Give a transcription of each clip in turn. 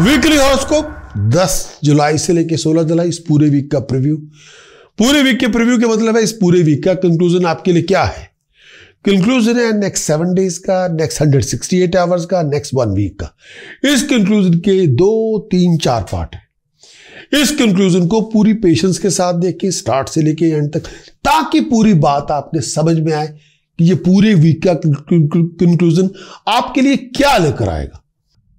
weekly horoscope 10 जुलाई से लेकर 16 जुलाई इस पूरे वीक का प्रीव्यू पूरे वीक के प्रीव्यू के मतलब है इस पूरे वीक का कंक्लूजन आपके लिए क्या है कंक्लूजन है नेक्स्ट सेवन डेज का next hundred sixty eight hours का नेक्स्ट वन वीक का इस कंक्लूजन के दो तीन चार पार्ट है इस कंक्लूजन को पूरी पेशेंस के साथ देखिए स्टार्ट से लेके एंड तक ताकि पूरी बात आपने समझ में आए कि ये पूरे वीक का कंक्लूजन आपके लिए क्या लेकर आएगा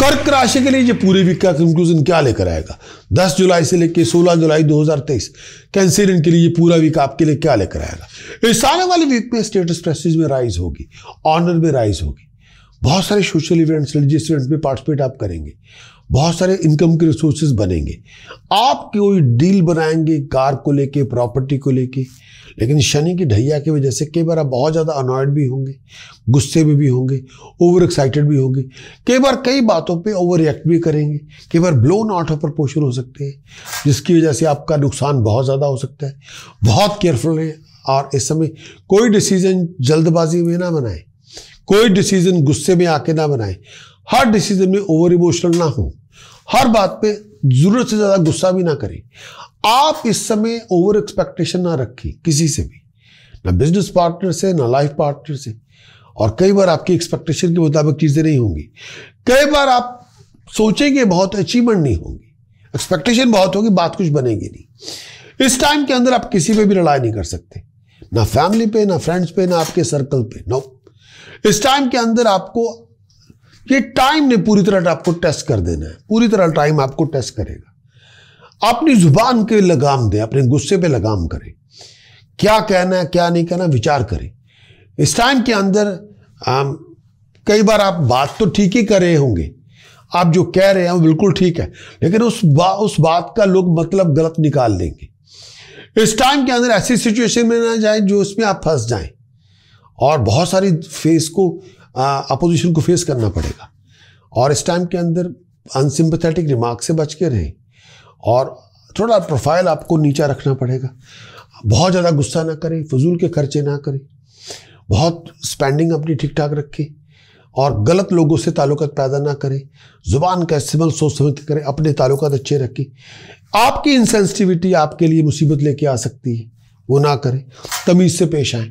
कर्क राशि के लिए ये पूरे वीक का कंक्लूजन क्या लेकर आएगा 10 जुलाई से लेकर 16 जुलाई 2023 कैंसर इनके लिए पूरा वीक आपके लिए क्या लेकर आएगा इस आने वाले वीक में स्टेटस प्रेसिज में राइज होगी ऑनर में राइज होगी बहुत सारे सोशल इवेंट्स रिलीजियस इवेंट्स में पार्टिसिपेट आप करेंगे बहुत सारे इनकम के रिसोर्सेज बनेंगे आप कोई डील बनाएंगे कार को लेके प्रॉपर्टी को लेके लेकिन शनि की ढैया की वजह से कई बार आप बहुत ज़्यादा अनॉयड भी होंगे गुस्से में भी होंगे ओवर एक्साइटेड भी होंगे कई बार कई बातों पे ओवर रिएक्ट भी करेंगे कई बार ब्लोन आउट ऑफ प्रपोशन हो सकते हैं जिसकी वजह से आपका नुकसान बहुत ज़्यादा हो सकता है बहुत केयरफुल रहें और इस समय कोई डिसीजन जल्दबाजी में ना बनाएं कोई डिसीजन गुस्से में आके ना बनाए हर डिसीजन में ओवर इमोशनल ना हो हर बात पे जरूरत से ज्यादा गुस्सा भी ना करें आप इस समय ओवर एक्सपेक्टेशन ना रखें किसी से भी ना बिजनेस पार्टनर से ना लाइफ पार्टनर से और कई बार आपकी एक्सपेक्टेशन के मुताबिक चीज़ें नहीं होंगी कई बार आप सोचेंगे बहुत अचीवमेंट नहीं होगी एक्सपेक्टेशन बहुत होगी बात कुछ बनेगी नहीं इस टाइम के अंदर आप किसी पे भी लड़ाई नहीं कर सकते ना फैमिली पे ना फ्रेंड्स पे ना आपके सर्कल पे नो इस टाइम के अंदर आपको ये टाइम ने पूरी तरह आपको टेस्ट कर देना है पूरी तरह टाइम आपको टेस्ट करेगा अपनी जुबान के लगाम दें अपने गुस्से पे लगाम करें क्या कहना है क्या नहीं कहना विचार करें इस टाइम के अंदर आम, कई बार आप बात तो ठीक ही कर रहे होंगे आप जो कह रहे हैं वो बिल्कुल ठीक है लेकिन उस बा, उस बात का लोग मतलब गलत निकाल देंगे इस टाइम के अंदर ऐसी सिचुएशन में ना जाए जो उसमें आप फंस जाएं और बहुत सारी फेस को अपोजिशन को फेस करना पड़ेगा और इस टाइम के अंदर अनसिम्पथेटिक रिमार्क से बच के रहें और थोड़ा प्रोफाइल आपको नीचा रखना पड़ेगा बहुत ज़्यादा गुस्सा ना करें फजूल के खर्चे ना करें बहुत स्पेंडिंग अपनी ठीक ठाक रखें और गलत लोगों से ताल्लुक़ पैदा ना करें ज़ुबान का इस्तेमाल सोच समझ करें अपने ताल्लुक अच्छे रखें आपकी इंसेंसिटिविटी आपके लिए मुसीबत लेके आ सकती है वो ना करें तमीज़ से पेश आएँ